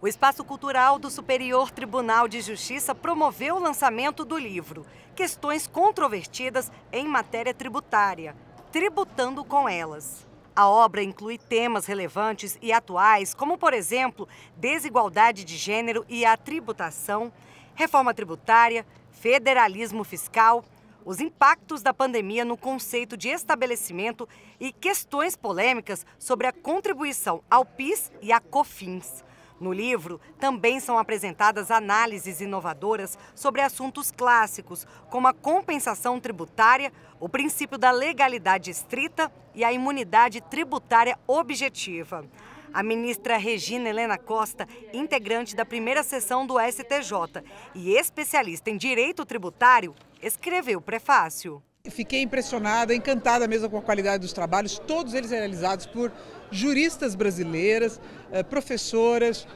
O Espaço Cultural do Superior Tribunal de Justiça promoveu o lançamento do livro Questões Controvertidas em Matéria Tributária, Tributando com Elas. A obra inclui temas relevantes e atuais, como, por exemplo, desigualdade de gênero e a tributação, reforma tributária, federalismo fiscal, os impactos da pandemia no conceito de estabelecimento e questões polêmicas sobre a contribuição ao PIS e a COFINS. No livro, também são apresentadas análises inovadoras sobre assuntos clássicos, como a compensação tributária, o princípio da legalidade estrita e a imunidade tributária objetiva. A ministra Regina Helena Costa, integrante da primeira sessão do STJ e especialista em direito tributário, escreveu o prefácio. Fiquei impressionada, encantada mesmo com a qualidade dos trabalhos, todos eles realizados por juristas brasileiras, eh, professoras,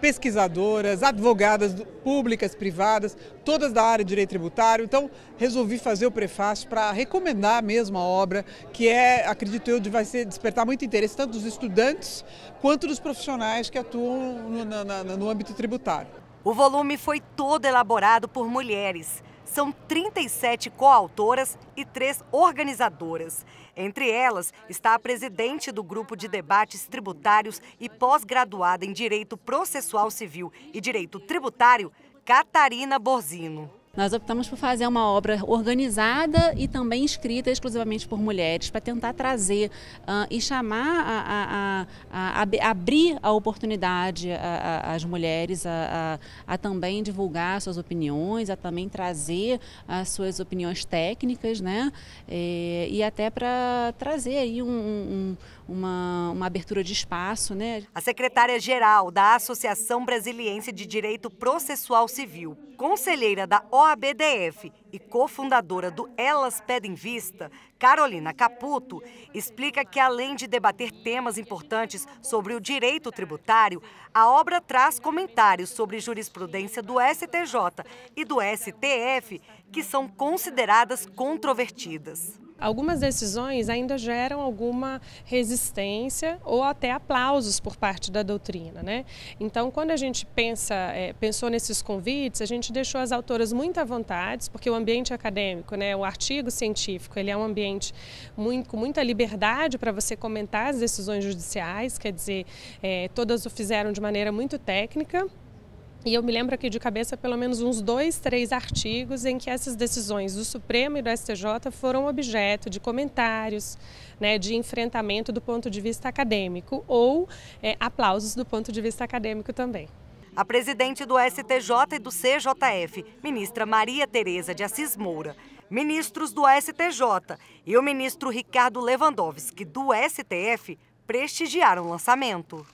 pesquisadoras, advogadas públicas, privadas, todas da área de direito tributário. Então, resolvi fazer o prefácio para recomendar mesmo a obra, que é, acredito eu, vai ser, despertar muito interesse tanto dos estudantes quanto dos profissionais que atuam no, no, no âmbito tributário. O volume foi todo elaborado por mulheres. São 37 coautoras e três organizadoras. Entre elas está a presidente do Grupo de Debates Tributários e pós-graduada em Direito Processual Civil e Direito Tributário, Catarina Borzino. Nós optamos por fazer uma obra organizada e também escrita exclusivamente por mulheres, para tentar trazer uh, e chamar, a, a, a, a, abrir a oportunidade às mulheres a, também divulgar suas opiniões, a também trazer as ah, suas opiniões técnicas, né? E, é, e até para trazer aí um, um, uma, uma abertura de espaço, né? A secretária-geral da Associação Brasiliense de Direito Processual Civil, conselheira da OAB, OABDF e cofundadora do Elas Pedem Vista, Carolina Caputo, explica que, além de debater temas importantes sobre o direito tributário, a obra traz comentários sobre jurisprudência do STJ e do STF, que são consideradas controvertidas. Algumas decisões ainda geram alguma resistência ou até aplausos por parte da doutrina, né? Então, quando a gente pensa, é, pensou nesses convites, a gente deixou as autoras muito à vontade, porque o ambiente acadêmico, né, o artigo científico, ele é um ambiente muito, com muita liberdade para você comentar as decisões judiciais, quer dizer, é, todas o fizeram de maneira muito técnica, e eu me lembro aqui de cabeça pelo menos uns dois, três artigos em que essas decisões do Supremo e do STJ foram objeto de comentários, né, de enfrentamento do ponto de vista acadêmico ou é, aplausos do ponto de vista acadêmico também. A presidente do STJ e do CJF, ministra Maria Tereza de Assis Moura, ministros do STJ e o ministro Ricardo Lewandowski do STF prestigiaram o lançamento.